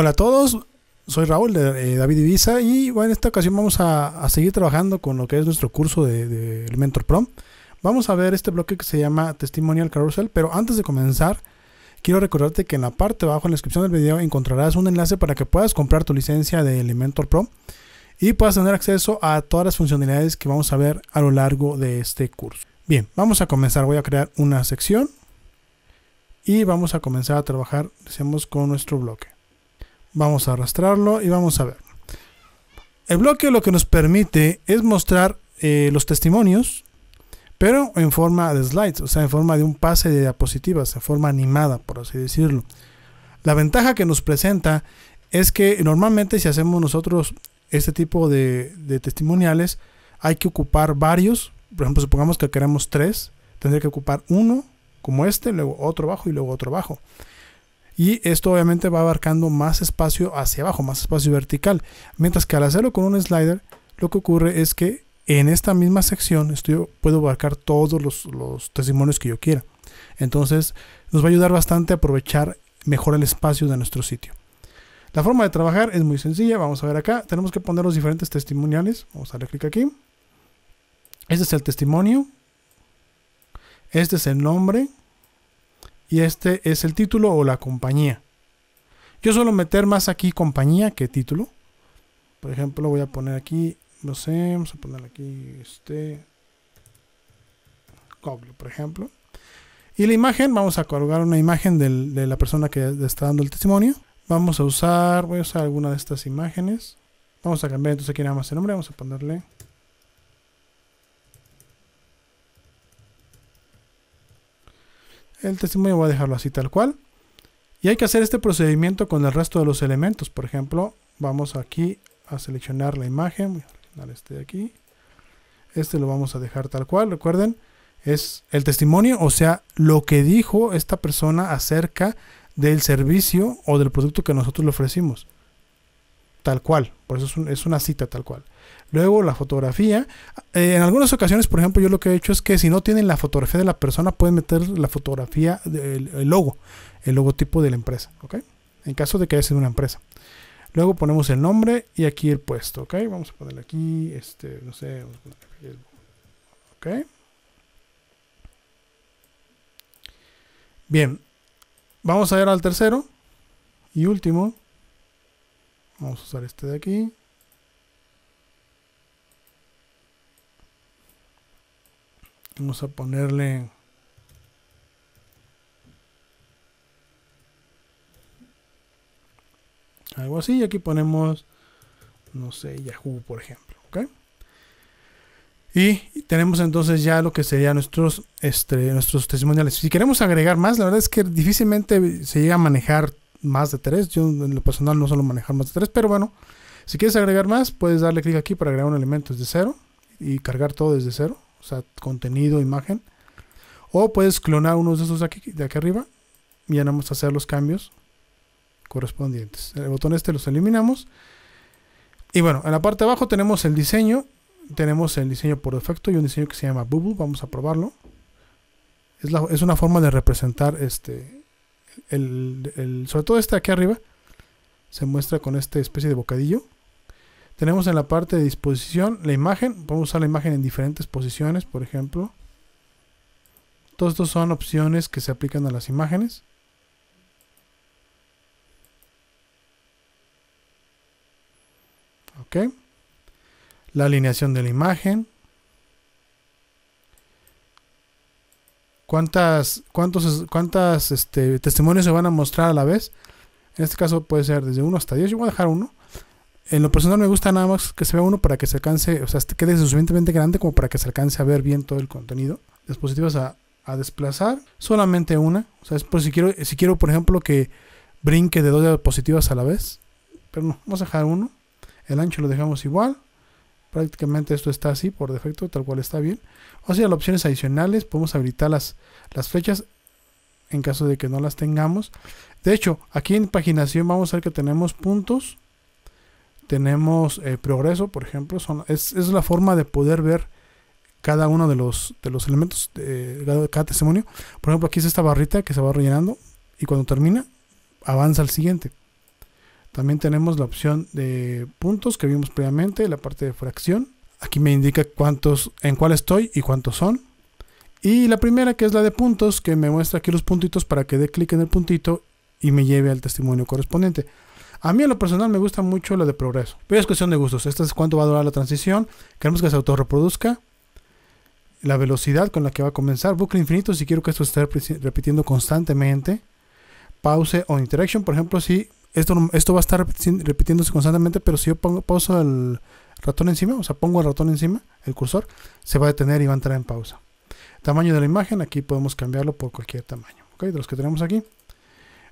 Hola a todos, soy Raúl de eh, David Ibiza y en esta ocasión vamos a, seguir trabajando con lo que es nuestro curso de, Elementor Pro. Vamos a ver este bloque que se llama Testimonial Carousel, pero antes de comenzar, quiero recordarte que en la parte de abajo en la descripción del video encontrarás un enlace para que puedas comprar tu licencia de Elementor Pro y puedas tener acceso a todas las funcionalidades que vamos a ver a lo largo de este curso. Bien, vamos a comenzar. Voy a crear una sección y vamos a comenzar a trabajar, con nuestro bloque. Vamos a arrastrarlo y vamos a ver. El bloque lo que nos permite es mostrar eh, los testimonios, pero en forma de slides, o sea, en forma de un pase de diapositivas, en forma animada, por así decirlo. La ventaja que nos presenta es que normalmente si hacemos nosotros este tipo de, testimoniales, hay que ocupar varios. Por ejemplo, supongamos que queremos tres, tendría que ocupar uno como este, luego otro bajo y luego otro bajo y esto obviamente va abarcando más espacio hacia abajo, más espacio vertical. Mientras que al hacerlo con un slider, lo que ocurre es que en esta misma sección estoy, puedo abarcar todos los, los testimonios que yo quiera. Entonces nos va a ayudar bastante a aprovechar mejor el espacio de nuestro sitio. La forma de trabajar es muy sencilla, vamos a ver acá, tenemos que poner los diferentes testimoniales, vamos a darle clic aquí. Este es el testimonio, este es el nombre, y este es el título o la compañía. Yo suelo meter más aquí compañía que título. Por ejemplo, voy a poner aquí, no sé, vamos a poner aquí este Coglo, por ejemplo. Y la imagen, vamos a colgar una imagen de la persona que está dando el testimonio. Vamos a usar, voy a usar alguna de estas imágenes. Vamos a cambiar entonces aquí nada más el nombre, vamos a ponerle el testimonio voy a dejarlo así tal cual. Y hay que hacer este procedimiento con el resto de los elementos. Por ejemplo, vamos aquí a seleccionar la imagen. Voy a seleccionar este de aquí. Este lo vamos a dejar tal cual. Recuerden, es el testimonio, o sea, lo que dijo esta persona acerca del servicio o del producto que nosotros le ofrecimos. Tal cual. Por eso es, es una cita tal cual. Luego la fotografía. Eh, en algunas ocasiones, por ejemplo, yo lo que he hecho es que si no tienen la fotografía de la persona, pueden meter la fotografía, del logo, el logotipo de la empresa, En caso de que haya sido una empresa. Luego ponemos el nombre y aquí el puesto, ¿ok? Vamos a ponerle aquí, este, no sé, Bien, vamos a ver al tercero y último. Vamos a usar este de aquí. Vamos a ponerle... Algo así. Y aquí ponemos, no sé, Yahoo, por ejemplo. ¿ok? Y tenemos entonces ya lo que serían nuestros, este, nuestros testimoniales. Si queremos agregar más, la verdad es que difícilmente se llega a manejar más de tres. Yo en lo personal no suelo manejar más de tres, pero bueno, si quieres agregar más, puedes darle clic aquí para agregar un elemento desde cero y cargar todo desde cero contenido, imagen. O puedes clonar uno de esos de aquí, de aquí arriba y ya vamos a hacer los cambios correspondientes. El botón este los eliminamos. Y bueno, en la parte de abajo tenemos el diseño. Tenemos el diseño por defecto y un diseño que se llama Bubble. Vamos a probarlo. Es, es una forma de representar este. el, sobre todo este de aquí arriba. Se muestra con esta especie de bocadillo. Tenemos en la parte de disposición la imagen. Podemos usar la imagen en diferentes posiciones, por ejemplo. Todos estos son opciones que se aplican a las imágenes. Ok. La alineación de la imagen. cuántas, cuántos, cuántas este, testimonios se van a mostrar a la vez. En este caso puede ser desde 1 hasta 10. Yo voy a dejar uno en lo personal me gusta nada más que se vea uno para que se alcance, o sea, quede suficientemente grande como para que se alcance a ver bien todo el contenido. Dispositivos a, desplazar, solamente una. O sea, es por si quiero, si quiero, por ejemplo, que brinque de dos diapositivas a la vez. Pero no, vamos a dejar uno. El ancho lo dejamos igual. Prácticamente esto está así por defecto, tal cual está bien. Vamos a ir las opciones adicionales. Podemos habilitar las, las flechas en caso de que no las tengamos. De hecho, aquí en paginación vamos a ver que tenemos puntos tenemos eh, progreso, por ejemplo, son, es, la forma de poder ver cada uno de los, de los elementos de cada, cada testimonio. Por ejemplo, aquí es esta barrita que se va rellenando y cuando termina, avanza al siguiente. También tenemos la opción de puntos que vimos previamente, la parte de fracción. Aquí me indica cuántos, en cuál estoy y cuántos son. Y la primera que es la de puntos, que me muestra aquí los puntitos para que dé clic en el puntito y me lleve al testimonio correspondiente. A mí a lo personal me gusta mucho lo de progreso. Pero es cuestión de gustos. esto es cuánto va a durar la transición. Queremos que se autorreproduzca. La velocidad con la que va a comenzar. Bucle infinito si quiero que esto esté repitiendo constantemente. Pause on interaction. Por ejemplo, si esto, esto va a estar repitiéndose constantemente. Pero si yo pongo, el ratón encima. O sea, pongo el ratón encima. El cursor. Se va a detener y va a entrar en pausa. Tamaño de la imagen. Aquí podemos cambiarlo por cualquier tamaño. De los que tenemos aquí.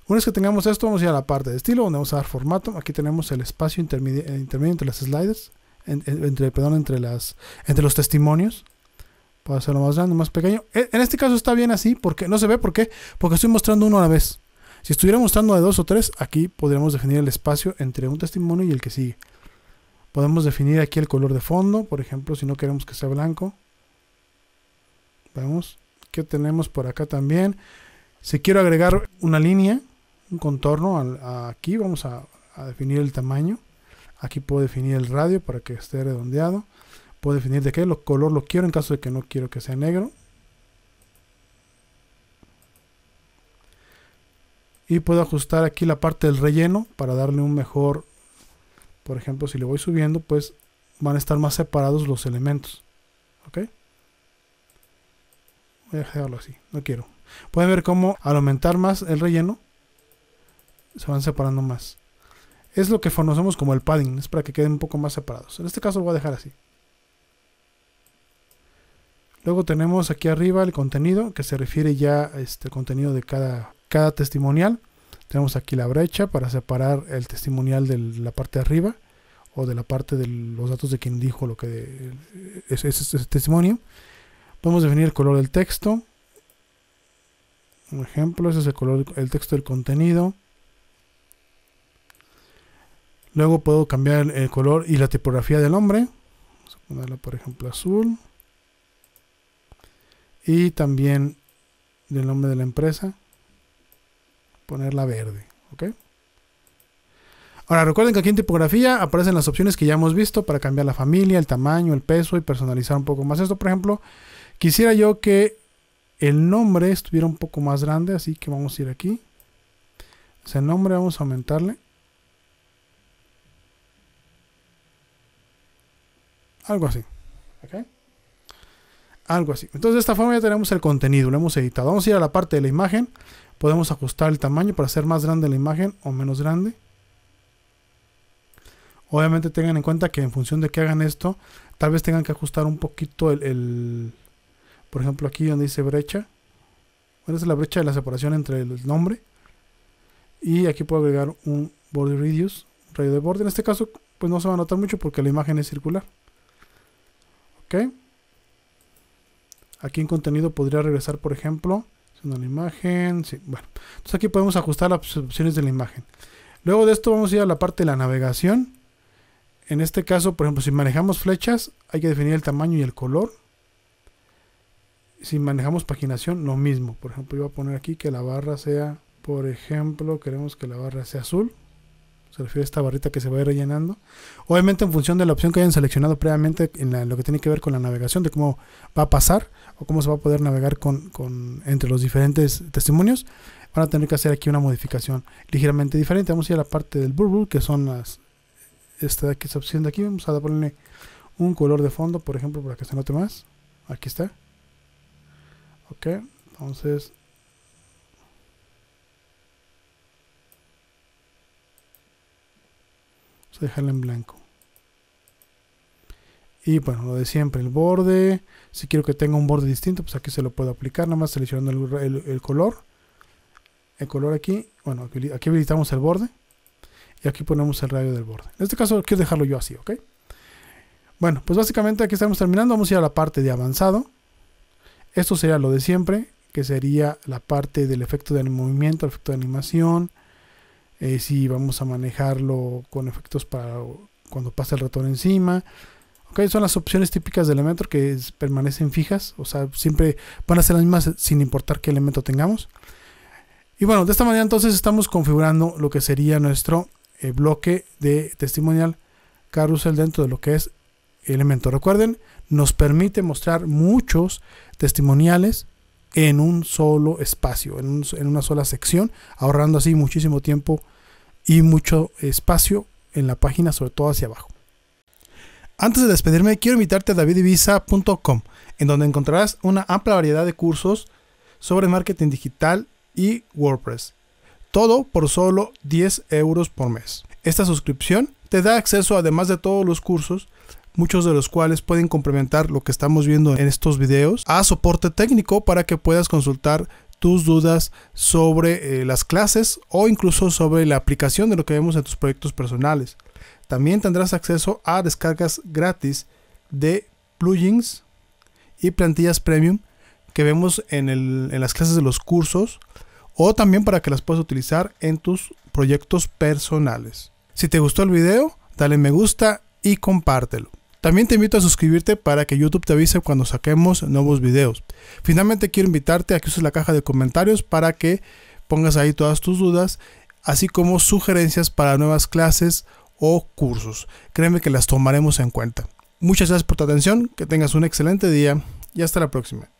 Una vez que tengamos esto, vamos a ir a la parte de estilo, donde vamos a dar formato. Aquí tenemos el espacio intermedio, eh, entre las sliders, perdón, entre, las, entre los testimonios. Puedo hacerlo más grande, más pequeño. E, en este caso está bien así, porque no se ve, ¿por qué? Porque estoy mostrando uno a la vez. Si estuviera mostrando de dos o tres, aquí podríamos definir el espacio entre un testimonio y el que sigue. Podemos definir aquí el color de fondo, por ejemplo, si no queremos que sea blanco. Vamos, ¿qué tenemos por acá también? Si quiero agregar una línea, un contorno aquí vamos a, definir el tamaño aquí puedo definir el radio para que esté redondeado puedo definir de qué los color lo quiero en caso de que no quiero que sea negro y puedo ajustar aquí la parte del relleno para darle un mejor por ejemplo si le voy subiendo pues van a estar más separados los elementos ok voy a dejarlo así no quiero pueden ver cómo al aumentar más el relleno se van separando más. Es lo que conocemos como el padding, es para que queden un poco más separados. En este caso lo voy a dejar así. Luego tenemos aquí arriba el contenido que se refiere ya a este contenido de cada, cada testimonial. Tenemos aquí la brecha para separar el testimonial de la parte de arriba o de la parte de los datos de quien dijo lo que es, testimonio. Podemos definir el color del texto. Un ejemplo, ese es el color, el texto del contenido. Luego puedo cambiar el color y la tipografía del nombre. Vamos a ponerla por ejemplo azul. Y también del nombre de la empresa. Ponerla verde. Ahora recuerden que aquí en tipografía aparecen las opciones que ya hemos visto para cambiar la familia, el tamaño, el peso y personalizar un poco más esto. Por ejemplo, quisiera yo que el nombre estuviera un poco más grande, así que vamos a ir aquí. Ese nombre vamos a aumentarle. Algo así. ¿Ok? Algo así. Entonces de esta forma ya tenemos el contenido, lo hemos editado. Vamos a ir a la parte de la imagen. Podemos ajustar el tamaño para hacer más grande la imagen o menos grande. Obviamente tengan en cuenta que en función de que hagan esto, tal vez tengan que ajustar un poquito el, por ejemplo aquí donde dice brecha. esa es la brecha de la separación entre el nombre. Y aquí puedo agregar un border radius, radio de borde. En este caso, pues no se va a notar mucho porque la imagen es circular. ¿Ok? Aquí en contenido podría regresar, por ejemplo, una imagen. bueno. Entonces aquí podemos ajustar las opciones de la imagen. Luego de esto vamos a ir a la parte de la navegación. En este caso, por ejemplo, si manejamos flechas, hay que definir el tamaño y el color. Si manejamos paginación, lo mismo. Por ejemplo, yo voy a poner aquí que la barra sea, por ejemplo, queremos que la barra sea azul. Se refiere a esta barrita que se va a ir rellenando. Obviamente en función de la opción que hayan seleccionado previamente en, lo que tiene que ver con la navegación, de cómo va a pasar o cómo se va a poder navegar con, entre los diferentes testimonios, van a tener que hacer aquí una modificación ligeramente diferente. Vamos a ir a la parte del burbu que son las... Esta, que esta opción de aquí, vamos a ponerle un color de fondo, por ejemplo, para que se note más. Aquí está. Ok, entonces dejarlo en blanco. Y bueno, lo de siempre, el borde. Si quiero que tenga un borde distinto, pues aquí se lo puedo aplicar. Nada más seleccionando el, color. El color aquí. Bueno, aquí habilitamos el borde. Y aquí ponemos el radio del borde. En este caso quiero dejarlo yo así, ¿ok? Bueno, pues básicamente aquí estamos terminando. Vamos a ir a la parte de avanzado. Esto sería lo de siempre, que sería la parte del efecto de movimiento, el efecto de animación, eh, si vamos a manejarlo con efectos para cuando pase el ratón encima. Ok, son las opciones típicas de Elementor que permanecen fijas, o sea, siempre van a ser las mismas eh, sin importar qué elemento tengamos. Y bueno, de esta manera entonces estamos configurando lo que sería nuestro eh, bloque de testimonial carrusel dentro de lo que es elemento Recuerden, nos permite mostrar muchos testimoniales en un solo espacio, en, una sola sección, ahorrando así muchísimo tiempo y mucho espacio en la página, sobre todo hacia abajo. Antes de despedirme, quiero invitarte a davidivisa.com, en donde encontrarás una amplia variedad de cursos sobre marketing digital y WordPress. Todo por solo 10 euros por mes. Esta suscripción te da acceso, además de todos los cursos, muchos de los cuales pueden complementar lo que estamos viendo en estos videos, a soporte técnico para que puedas consultar tus dudas sobre eh, las clases o incluso sobre la aplicación de lo que vemos en tus proyectos personales. También tendrás acceso a descargas gratis de plugins y plantillas premium que vemos en, en las clases de los cursos o también para que las puedas utilizar en tus proyectos personales. Si te gustó el video, dale me gusta y compártelo. También te invito a suscribirte para que YouTube te avise cuando saquemos nuevos videos. Finalmente quiero invitarte a que uses la caja de comentarios para que pongas ahí todas tus dudas, así como sugerencias para nuevas clases o cursos. Créeme que las tomaremos en cuenta. Muchas gracias por tu atención, que tengas un excelente día y hasta la próxima.